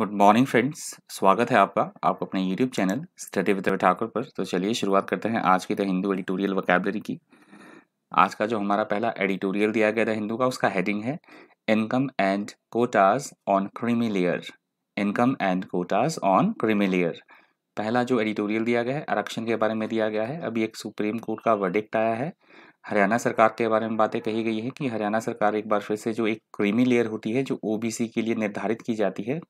Good morning friends स्वागत है आपका आप अपने YouTube channel study with Thakur पर तो चलिए शुरुआत करते हैं आज की द हिंदू एडिटोरियल वकेबलरी की आज का जो हमारा पहला एडिटोरियल दिया गया था हिंदू का उसका हेडिंग है income and quotas on creamy layer income and quotas on creamy layer पहला जो एडिटोरियल दिया गया है आरक्षण के बारे में दिया गया है अभी एक सुप्रीम कोर्ट का वर्डिक्ट आया है हरियाणा सरकार के बारे में बातें कही गई है कि हरियाणा सरकार एक बार फिर से जो एक क्रीमी लेयर होती है जो ओबीसी के लिए निर्धारित की जाती है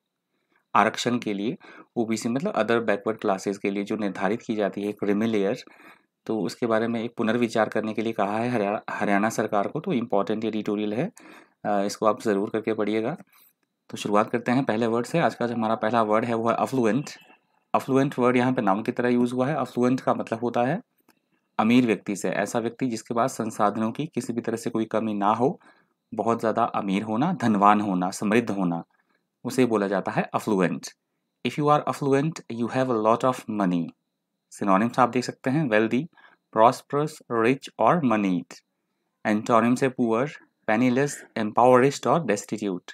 आरक्षण के लिए ओबीसी मतलब अदर बैकवर्ड क्लासेस के लिए जो निर्धारित की जाती है एक रिमिलेयर तो उसके बारे में एक पुनर्विचार करने के लिए कहा है हरियाणा सरकार को तो इम्पॉर्टेंट एडिटोरियल है इसको आप ज़रूर करके पढ़िएगा तो शुरुआत करते हैं पहले वर्ड से आज का जो हमारा पहला वर्ड है वो है अफ्लुएंट अफ्लुएंट वर्ड यहाँ पे नाम की तरह यूज़ हुआ है अफ्लुएंट का मतलब होता है अमीर व्यक्ति से ऐसा व्यक्ति जिसके पास संसाधनों की किसी भी तरह से कोई कमी ना हो बहुत ज़्यादा अमीर होना धनवान होना समृद्ध होना उसे बोला जाता है affluent if you are affluent you have a lot of money synonyms आप देख सकते हैं वेल्दी प्रॉस्परस रिच और मनीड एंटोनिम से पुअर पेनीलेस एम्पावरिस्ट और डेस्टिट्यूट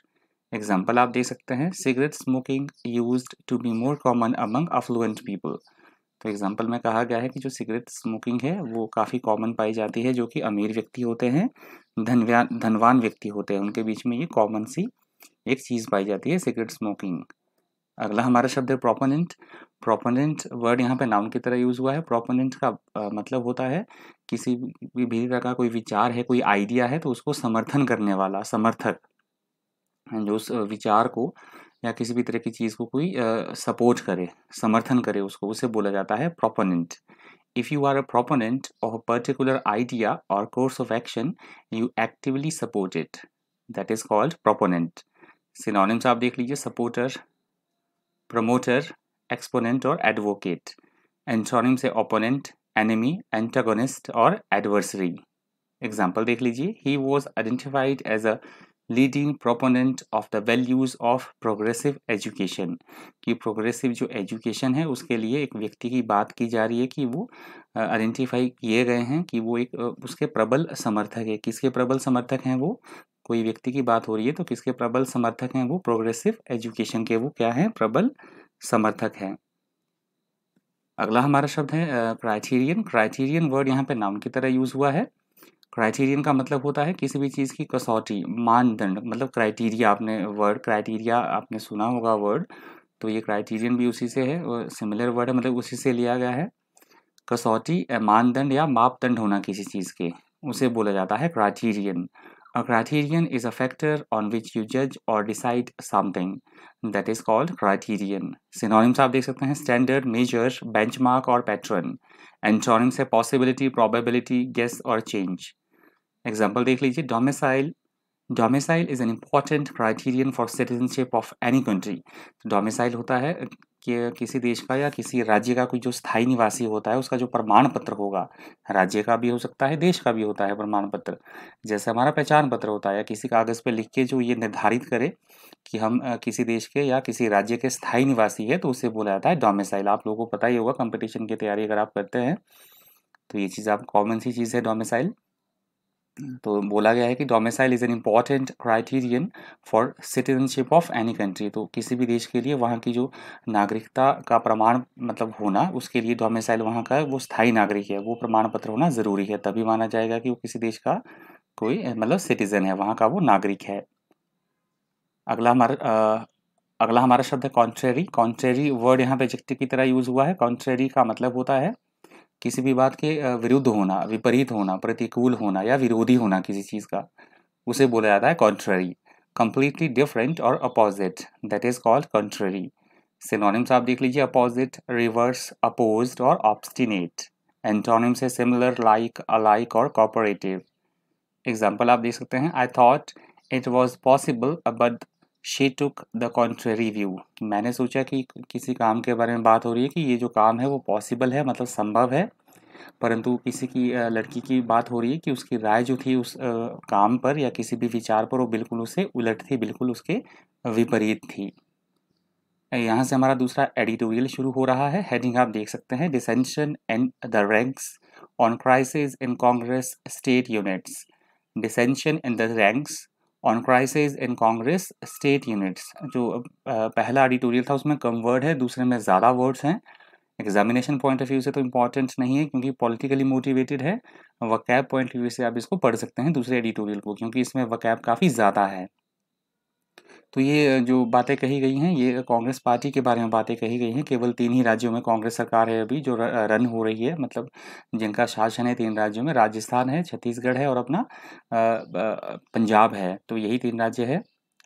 एग्जाम्पल आप देख सकते हैं cigarette smoking used to be more common among affluent people तो एग्जाम्पल में कहा गया है कि जो सिगरेट स्मोकिंग है वो काफ़ी कॉमन पाई जाती है जो कि अमीर व्यक्ति होते हैं धनवान धनवान व्यक्ति होते हैं उनके बीच में ये कॉमन सी एक चीज़ पाई जाती है सिगरेट स्मोकिंग अगला हमारा शब्द है प्रोपोनेंट प्रोपोनेंट वर्ड यहाँ पे नाउन की तरह यूज़ हुआ है प्रोपोनेंट का आ, मतलब होता है किसी भी, भी तरह का कोई विचार है कोई आइडिया है तो उसको समर्थन करने वाला समर्थक जो उस विचार को या किसी भी तरह की चीज़ को कोई सपोर्ट करे समर्थन करे उसको उसे बोला जाता है proponent if you are a proponent of a particular idea और course of action you actively support it that is called proponent synonyms आप देख लीजिए सपोर्टर प्रमोटर एक्सपोनेंट और एडवोकेट एंटोनिम से ओपोनेंट एनिमी एंटागोनिस्ट और एडवर्सरी एग्जाम्पल देख लीजिए he was identified as a leading proponent of the values of progressive education कि progressive जो एजुकेशन है उसके लिए एक व्यक्ति की बात की जा रही है कि वो आइडेंटिफाई किए गए हैं कि वो एक उसके प्रबल समर्थक है किसके प्रबल समर्थक हैं वो कोई व्यक्ति की बात हो रही है तो किसके प्रबल समर्थक हैं वो प्रोग्रेसिव एजुकेशन के वो क्या है प्रबल समर्थक हैं अगला हमारा शब्द है क्राइटेरियन क्राइटेरियन वर्ड यहाँ पे नाम की तरह यूज़ हुआ है क्राइटेरियन का मतलब होता है किसी भी चीज़ की कसौटी मानदंड मतलब क्राइटेरिया आपने वर्ड क्राइटेरिया आपने सुना होगा वर्ड तो ये क्राइटेरियन भी उसी से है और सिमिलर वर्ड है मतलब उसी से लिया गया है कसौटी मानदंड या मापदंड होना किसी चीज़ के उसे बोला जाता है criterion A criterion is a factor on which you judge or decide something. That is called criterion. Synonyms आप देख सकते हैं standard, measure, benchmark or pattern. Antonyms है possibility, probability, guess or change. Example देख लीजिए domicile. Domicile is an important criterion for citizenship of any country. Domicile होता है कि किसी देश का या किसी राज्य का कोई जो स्थायी निवासी होता है उसका जो प्रमाण पत्र होगा राज्य का भी हो सकता है देश का भी होता है प्रमाण पत्र जैसे हमारा पहचान पत्र होता है या किसी कागज़ पर लिख के जो ये निर्धारित करे कि हम किसी देश के या किसी राज्य के स्थायी निवासी है तो उसे बोला जाता है डोमिसाइल आप लोगों को पता ही होगा कंपटीशन की तैयारी अगर आप करते हैं तो ये चीज़ आप कॉमन सी चीज़ है डोमिसाइल तो बोला गया है कि domicile is an important criterion for citizenship of any country तो किसी भी देश के लिए वहाँ की जो नागरिकता का प्रमाण मतलब होना उसके लिए डोमेसाइल वहाँ का वो स्थायी नागरिक है वो प्रमाण पत्र होना ज़रूरी है तभी माना जाएगा कि वो किसी देश का कोई मतलब सिटीज़न है वहाँ का वो नागरिक है अगला हमारा अगला हमारा शब्द है कॉन्ट्रेरी कॉन्ट्रेरी वर्ड यहाँ पे एडजेक्टिव की तरह यूज़ हुआ है कॉन्ट्रेरी का मतलब होता है किसी भी बात के विरुद्ध होना विपरीत होना प्रतिकूल होना या विरोधी होना किसी चीज़ का उसे बोला जाता है कॉन्ट्ररी कंप्लीटली डिफरेंट और opposite that is called contrary synonyms आप देख लीजिए अपोजिट रिवर्स अपोज और ऑब्स्टिनेट एंटोनिम्स है सिमिलर लाइक अलाइक और कॉपरेटिव एग्जाम्पल आप देख सकते हैं I thought it was possible but she took the contrary view मैंने सोचा कि किसी काम के बारे में बात हो रही है कि ये जो काम है वो पॉसिबल है मतलब संभव है परंतु किसी की लड़की की बात हो रही है कि उसकी राय जो थी उस काम पर या किसी भी विचार पर वो बिल्कुल उससे उलट थी बिल्कुल उसके विपरीत थी यहाँ से हमारा दूसरा एडिटोरियल शुरू हो रहा है हेडिंग आप देख सकते हैं dissension and the ranks on crisis in Congress state units dissension in the ranks on crisis in Congress state units जो पहला एडिटोरियल था उसमें कम वर्ड है दूसरे में ज़्यादा वर्ड्स हैं एग्जामिनेशन पॉइंट ऑफ व्यू से तो इम्पॉर्टेंट नहीं है क्योंकि पॉलिटिकली मोटिवेटेड है वकैब पॉइंट ऑफ व्यू से आप इसको पढ़ सकते हैं दूसरे एडिटोरियल को क्योंकि इसमें वकैब काफ़ी ज़्यादा है तो ये जो बातें कही गई हैं ये कांग्रेस पार्टी के बारे में बातें कही गई हैं केवल तीन ही राज्यों में कांग्रेस सरकार है अभी जो रन हो रही है मतलब जिनका शासन है तीन राज्यों में राजस्थान है छत्तीसगढ़ है और अपना पंजाब है तो यही तीन राज्य है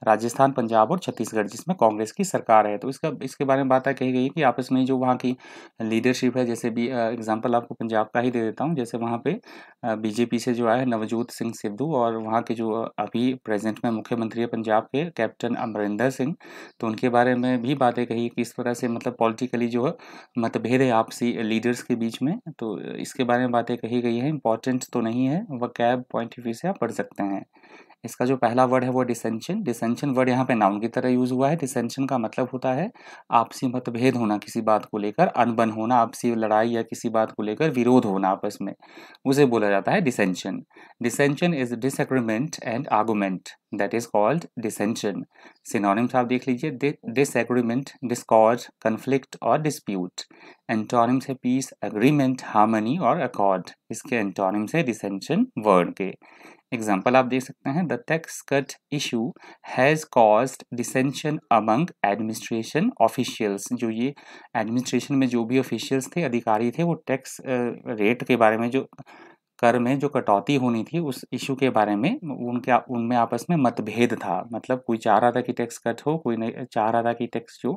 राजस्थान पंजाब और छत्तीसगढ़ जिसमें कांग्रेस की सरकार है तो इसका इसके बारे में बात कही गई कि आपस में जो वहाँ की लीडरशिप है जैसे भी एग्जांपल आपको पंजाब का ही दे देता हूँ जैसे वहाँ पे बीजेपी से जो है नवजोत सिंह सिद्धू और वहाँ के जो अभी प्रेजेंट में मुख्यमंत्री है पंजाब के कैप्टन अमरिंदर सिंह तो उनके बारे में भी बातें कही कि इस तरह से मतलब पॉलिटिकली जो है मतभेद है आपसी लीडर्स के बीच में तो इसके बारे में बातें कही गई हैं इंपॉर्टेंट तो नहीं है वह कैब पॉइंट ऑफ व्यू से आप पढ़ सकते हैं इसका जो पहला वर्ड है वो डिसेंशन डिसेंशन वर्ड यहाँ पे नाउन की तरह यूज हुआ है डिसेंशन का मतलब होता है आपसी मतभेद होना किसी बात को लेकर अनबन होना आपसी लड़ाई या किसी बात को लेकर विरोध होना आपस में उसे बोला जाता है dissension dissension is disagreement and argument that is called dissension synonyms आप देख लीजिए डिसएग्रीमेंट डिस्कॉर्ड कन्फ्लिक्ट और डिस्प्यूट एंटोनिम्स है पीस एग्रीमेंट हार्मनी और अकॉर्ड इसके एंटोनिम्स है डिसेंशन वर्ड के एग्जाम्पल आप देख सकते हैं the tax cut issue has caused dissension among administration officials जो ये एडमिनिस्ट्रेशन में जो भी ऑफिशियल्स थे अधिकारी थे वो टैक्स रेट के बारे में जो कर में जो कटौती होनी थी उस इशू के बारे में उनके उनमें आपस में मतभेद था मतलब कोई चाह रहा था कि टैक्स कट हो कोई नहीं चाह रहा था कि टैक्स जो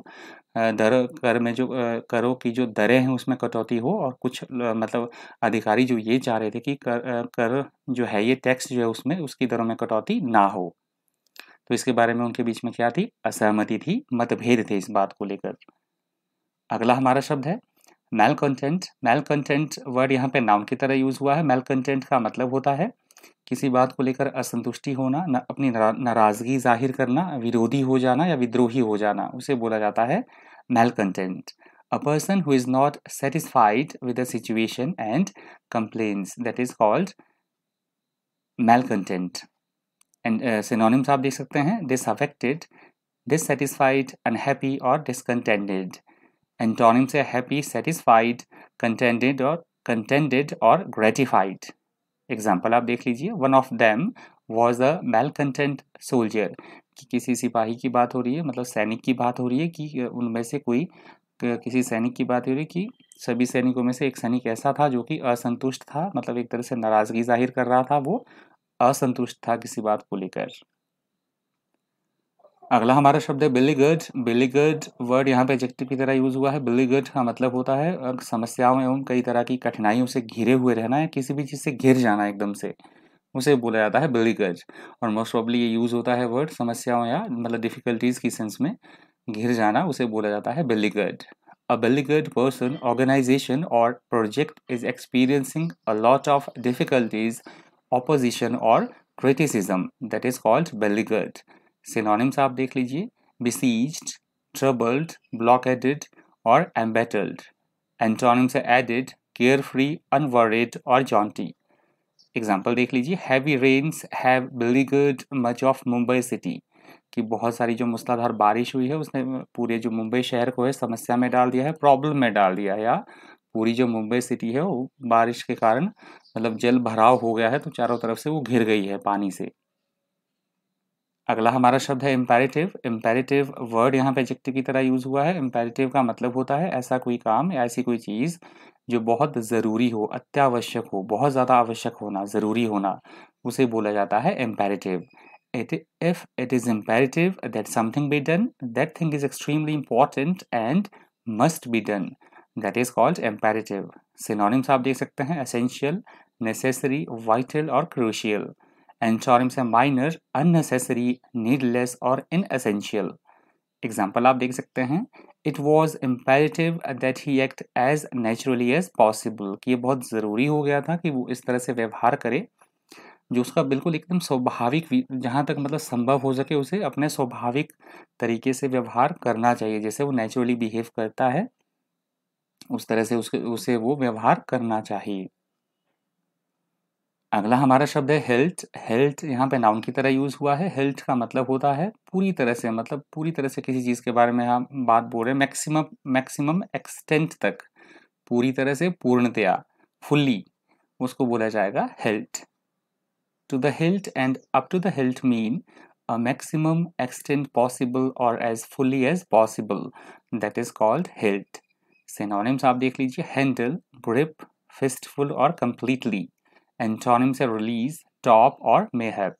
दर कर में जो करों की जो दरें हैं उसमें कटौती हो और कुछ मतलब अधिकारी जो ये चाह रहे थे कि कर कर जो है ये टैक्स जो है उसमें उसकी दरों में कटौती ना हो तो इसके बारे में उनके बीच में क्या थी असहमति थी मतभेद थे इस बात को लेकर अगला हमारा शब्द है malcontent malcontent word यहाँ पे नाउन की तरह यूज हुआ है मेल कंटेंट का मतलब होता है किसी बात को लेकर असंतुष्टि होना न, अपनी नाराज़गी जाहिर करना विरोधी हो जाना या विद्रोही हो जाना उसे बोला जाता है malcontent a person who is not satisfied with a situation and complains that is called malcontent and synonyms आप देख सकते हैं डिसअफेक्टेड डिससेटिस्फाइड अनहैप्पी और डिसकंटेंटेड एंटोनिम से हैप्पी सेटिस्फाइड कंटेंटेड और कंटेंटेड और ग्रेटिफाइड एग्जाम्पल आप देख लीजिए one of them was a malcontent soldier कि किसी सिपाही की बात हो रही है मतलब सैनिक की बात हो रही है कि उनमें से कोई किसी सैनिक की बात हो रही है कि सभी सैनिकों में से एक सैनिक ऐसा था जो कि असंतुष्ट था मतलब एक तरह से नाराज़गी जाहिर कर रहा था वो असंतुष्ट था किसी बात को लेकर अगला हमारा शब्द है बिलीगड बिलीगड वर्ड यहाँ पे एजेक्टिव की तरह यूज हुआ है बिलीगड का मतलब होता है समस्याओं एवं कई तरह की कठिनाइयों से घिरे हुए रहना है किसी भी चीज़ से घिर जाना एकदम से उसे बोला जाता है बिलीगज और मोस्ट ऑबली ये यूज़ होता है वर्ड समस्याओं या मतलब डिफ़िकल्टीज़ की सेंस में घिर जाना उसे बोला जाता है beleaguered a beleaguered person, organization, or project is experiencing a lot of difficulties, opposition, or criticism that is called beleaguered. Synonyms आप देख लीजिए ट्रबल्ड ब्लॉक एडिड और embattled antonyms aided carefree unworried और जॉन्टी एग्जाम्पल देख लीजिए heavy rains have beleaguered much of Mumbai city कि बहुत सारी जो मूसलाधार बारिश हुई है उसने पूरे जो मुंबई शहर को है समस्या में डाल दिया है प्रॉब्लम में डाल दिया है या पूरी जो मुंबई सिटी है वो बारिश के कारण मतलब जल भराव हो गया है तो चारों तरफ से वो घिर गई है पानी से अगला हमारा शब्द है इम्पेरेटिव इम्पेरेटिव वर्ड यहाँ पे एडजेक्टिव की तरह यूज हुआ है इम्पेरेटिव का मतलब होता है ऐसा कोई काम या ऐसी कोई चीज जो बहुत जरूरी हो अत्यावश्यक हो बहुत ज्यादा आवश्यक होना जरूरी होना उसे बोला जाता है imperative it if it is imperative that something be done that thing is extremely important and must be done that is called imperative synonyms आप देख सकते हैं असेंशियल नेसेसरी वाइटल और क्रूशियल एंचॉर्म्स है माइनर अननेसेसरी नीडलेस और इनएसेंशियल example आप देख सकते हैं it was imperative that he act as naturally as possible कि ये बहुत ज़रूरी हो गया था कि वो इस तरह से व्यवहार करे जो उसका बिल्कुल एकदम स्वाभाविक जहाँ तक मतलब संभव हो सके उसे अपने स्वाभाविक तरीके से व्यवहार करना चाहिए जैसे वो नेचुरली बिहेव करता है उस तरह से उसके उसे वो व्यवहार करना चाहिए अगला हमारा शब्द है हेल्थ हेल्थ यहाँ पे नाउन की तरह यूज़ हुआ है हेल्थ का मतलब होता है पूरी तरह से मतलब पूरी तरह से किसी चीज़ के बारे में हम बात बोल रहे हैं मैक्सिमम मैक्सिमम एक्सटेंट तक पूरी तरह से पूर्णतया फुल्ली उसको बोला जाएगा hilt to the hilt and up to the hilt mean a maximum extent possible और as fully as possible that is called hilt synonyms आप देख लीजिए हैंडल ग्रिप फिस्टफुल और कंप्लीटली एंटोनिम्स है रिलीज टॉप और मे हैव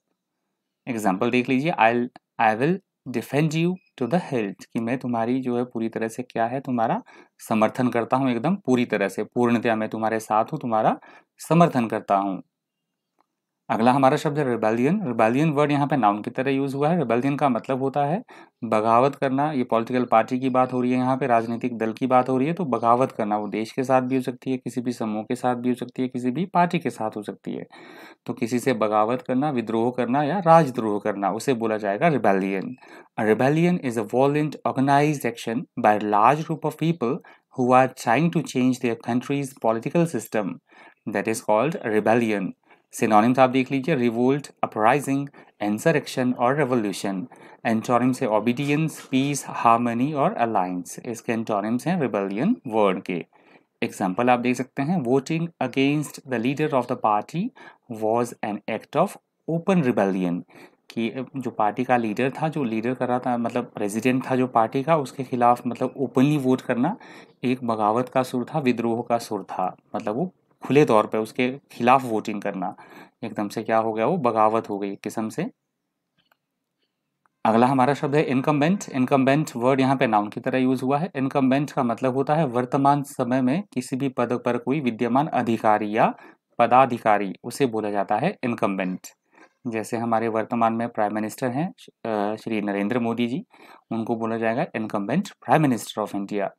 एग्जाम्पल देख लीजिए I I will defend you to the hilt कि मैं तुम्हारी जो है पूरी तरह से क्या है तुम्हारा समर्थन करता हूँ एकदम पूरी तरह से पूर्णतया मैं तुम्हारे साथ हूँ तुम्हारा समर्थन करता हूँ अगला हमारा शब्द है रिबेलियन रिबेलियन वर्ड यहाँ पे नाउन की तरह यूज़ हुआ है रिबेलियन का मतलब होता है बगावत करना ये पॉलिटिकल पार्टी की बात हो रही है यहाँ पे राजनीतिक दल की बात हो रही है तो बगावत करना वो देश के साथ भी हो सकती है किसी भी समूह के साथ भी हो सकती है किसी भी पार्टी के साथ हो सकती है तो किसी से बगावत करना विद्रोह करना या राजद्रोह करना उसे बोला जाएगा rebellion rebellion is a violent organise action by large group of people who are trying to change their country's political system that is called rebellion synonyms आप देख लीजिए रिवोल्ट अपराइजिंग इंसरेक्शन और रेवोल्यूशन एंटोनिम्स है obedience peace harmony और alliance इसके antonyms हैं rebellion word के example आप देख सकते हैं voting against the leader of the party was an act of open rebellion कि जो पार्टी का लीडर था जो लीडर कर रहा था मतलब प्रेसिडेंट था जो पार्टी का उसके खिलाफ मतलब ओपनली वोट करना एक बगावत का सुर था विद्रोह का सुर था मतलब वो खुले तौर पर उसके खिलाफ वोटिंग करना एकदम से क्या हो गया वो बगावत हो गई किस्म से अगला हमारा शब्द है इनकम्बेंट इनकम्बेंट वर्ड यहाँ पे नाउन की तरह यूज हुआ है इनकम्बेंट का मतलब होता है वर्तमान समय में किसी भी पद पर कोई विद्यमान अधिकारी या पदाधिकारी उसे बोला जाता है इनकम्बेंट जैसे हमारे वर्तमान में प्राइम मिनिस्टर हैं श्री नरेंद्र मोदी जी उनको बोला जाएगा incumbent prime minister of India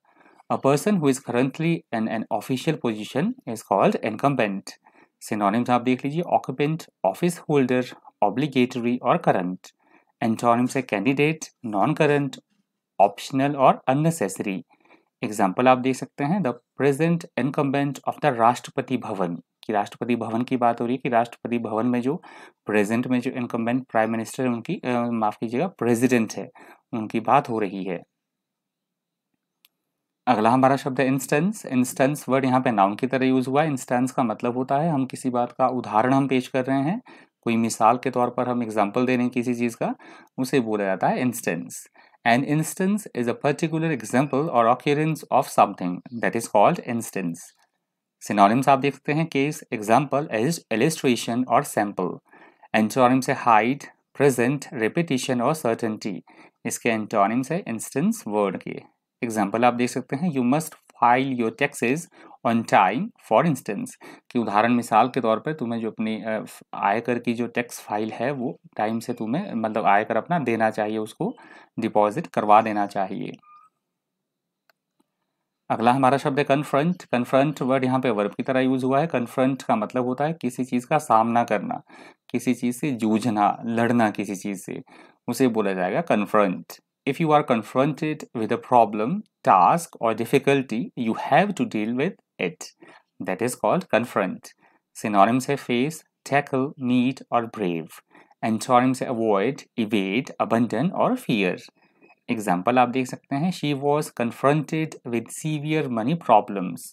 A person who is currently in an official position is called incumbent. Synonyms आप देख लीजिए ऑक्यूपेंट ऑफिस होल्डर obligatory और करंट Antonyms है कैंडिडेट नॉन करंट ऑप्शनल और अननेसेसरी एग्जाम्पल आप देख सकते हैं the present incumbent of the Rashtrapati Bhavan कि राष्ट्रपति भवन की बात हो रही है कि राष्ट्रपति भवन में जो प्रेजेंट में जो इनकम्बेंट प्राइम मिनिस्टर उनकी माफ़ कीजिएगा प्रेसिडेंट है उनकी बात हो रही है अगला हमारा शब्द है इंस्टेंस इंस्टेंस वर्ड यहाँ पे नाउन की तरह यूज़ हुआ है इंस्टेंस का मतलब होता है हम किसी बात का उदाहरण हम पेश कर रहे हैं कोई मिसाल के तौर पर हम एग्जाम्पल दे रहे हैं किसी चीज़ का उसे बोला जाता है instance an instance is a particular example और occurrence of something that is called instance synonyms आप देखते हैं केस एग्जाम्पल एज एलिस्ट्रेशन और सैम्पल एंटोनिम्स है हाइट प्रेजेंट रिपीटिशन और सर्टेनिटी इसके एंटोनिम्स है इंस्टेंस वर्ड के एग्जाम्पल आप देख सकते हैं you must file your taxes on time for instance कि उदाहरण मिसाल के तौर पर तुम्हें जो अपनी आयकर की जो टैक्स फाइल है वो टाइम से तुम्हें मतलब आयकर अपना देना चाहिए उसको डिपॉजिट करवा देना चाहिए अगला हमारा शब्द है कन्फ्रंट कन्फ्रंट वर्ड यहाँ पे वर्ब की तरह यूज हुआ है कन्फ्रंट का मतलब होता है किसी चीज़ का सामना करना किसी चीज़ से जूझना लड़ना किसी चीज़ से उसे बोला जाएगा confront if you are confronted with a problem, task, or difficulty, you have to deal with it. That is called confront. Synonyms say face, tackle, meet, or brave. Antonyms say avoid, evade, abandon, or fear. Example आप देख सकते हैं she was confronted with severe money problems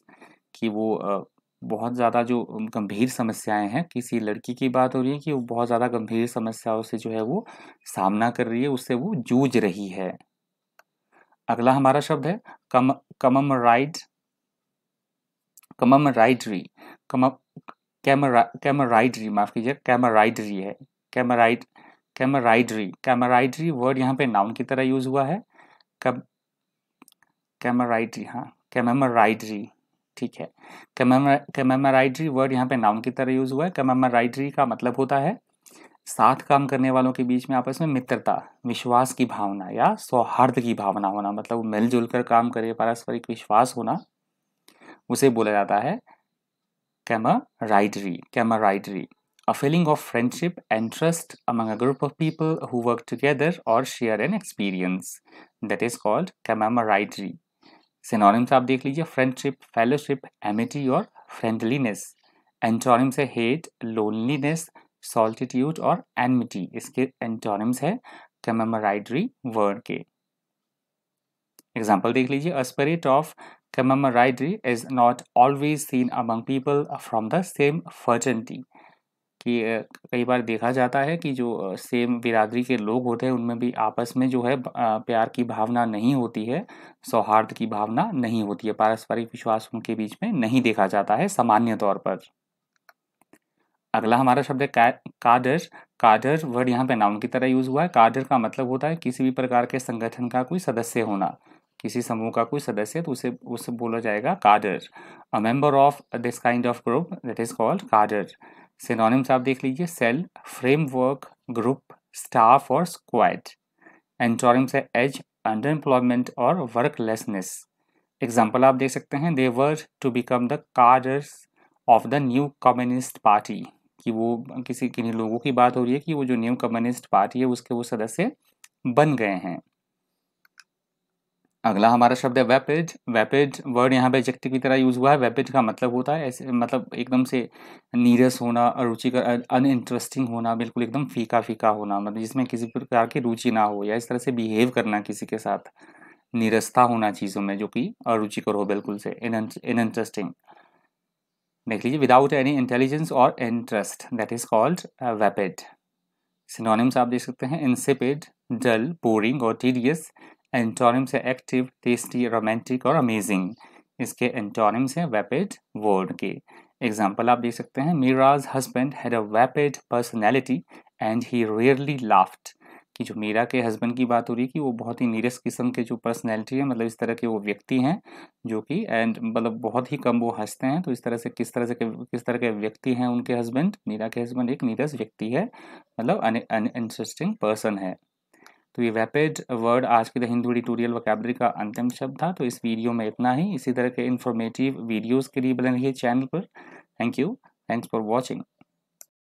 कि वो बहुत ज़्यादा जो गंभीर समस्याएं हैं किसी लड़की की बात हो रही है कि वो बहुत ज़्यादा गंभीर समस्याओं से जो है वो सामना कर रही है उससे वो जूझ रही है अगला हमारा शब्द है कम कमम राइड कमम राइडरी कम कैमरा राइडरी माफ़ कीजिए कैमराइडरी है कैमराइड कैमराइडरी कैमराइडरी वर्ड यहाँ पे नाउन की तरह यूज़ हुआ है कब कैमराइडरी हाँ राइडरी ठीक है कमेमराइड्री वर्ड यहाँ पे नाउन की तरह यूज हुआ है कमेमराइड्री का मतलब होता है साथ काम करने वालों के बीच में आपस में मित्रता विश्वास की भावना या सौहार्द की भावना होना मतलब मिलजुल कर काम करे पारस्परिक विश्वास होना उसे बोला जाता है राइडरी कैमराइडरी राइडरी a feeling of friendship and trust among a group of people who work together और share an experience that is called camaraderie synonyms आप देख लीजिए फ्रेंडशिप फेलोशिप एमिटी और फ्रेंडलीनेस एंटोनिम्स है हेट लोनलीनेस सॉल्टिट्यूड और enmity इसके antonyms है कमेमोराइडरी word के एग्जाम्पल देख लीजिए spirit of camaraderie is not always seen among people from the same fraternity कि कई बार देखा जाता है कि जो सेम बिरादरी के लोग होते हैं उनमें भी आपस में जो है प्यार की भावना नहीं होती है सौहार्द की भावना नहीं होती है पारस्परिक विश्वास उनके बीच में नहीं देखा जाता है सामान्य तौर पर अगला हमारा शब्द है काडर काडर वर्ड यहाँ पे नाउन की तरह यूज़ हुआ है काडर का मतलब होता है किसी भी प्रकार के संगठन का कोई सदस्य होना किसी समूह का कोई सदस्य तो उसे उसे बोला जाएगा cadre a member of this kind of group that is called cadre synonyms आप देख लीजिए सेल फ्रेमवर्क ग्रुप स्टाफ और स्क्वाड एंटोरिम्स है एज अंडर एम्प्लॉयमेंट और वर्कलेसनेस एग्जाम्पल आप देख सकते हैं they were to become the cadres of the new communist party कि वो किसी किन्हीं लोगों की बात हो रही है कि वो जो न्यू कम्युनिस्ट पार्टी है उसके वो सदस्य बन गए हैं अगला हमारा शब्द है वेपेज वेपेज वर्ड यहाँ पे एजेक्टिव की तरह यूज़ हुआ है वेपेज का मतलब होता है ऐसे मतलब एकदम से नीरस होना रुचिकर अनइंटरेस्टिंग होना बिल्कुल एकदम फीका फीका होना मतलब जिसमें किसी प्रकार की रुचि ना हो या इस तरह से बिहेव करना किसी के साथ नीरसता होना चीज़ों में जो कि अरुचिकर हो बिल्कुल से इंटरेस्टिंग देख लीजिए विदाउट एनी इंटेलिजेंस और interest that is called vapid synonyms आप देख सकते हैं इनसेपेड डल बोरिंग और टीडियस एंटोनिम्स है एक्टिव टेस्टी रोमांटिक और अमेजिंग इसके एंटोनिम्स हैं वैपिड वर्ड के एग्जाम्पल आप देख सकते हैं Meera's husband had a vapid personality and he rarely laughed कि जो मीरा के हस्बैंड की बात हो रही है कि वो बहुत ही नीरस किस्म के जो पर्सनैलिटी है मतलब इस तरह के वो व्यक्ति हैं जो कि एंड मतलब बहुत ही कम वो हंसते हैं तो इस तरह से किस तरह से किस तरह के व्यक्ति हैं उनके हस्बैंड मीरा के हस्बैंड एक नीरस व्यक्ति है मतलब अन इंटरेस्टिंग पर्सन है तो ये वैपेज वर्ड आज के द हिंदू टूटोरियल वकैबरी का अंतिम शब्द था तो इस वीडियो में इतना ही इसी तरह के इन्फॉर्मेटिव वीडियोज़ के लिए बने रहिए चैनल पर thank you thanks for watching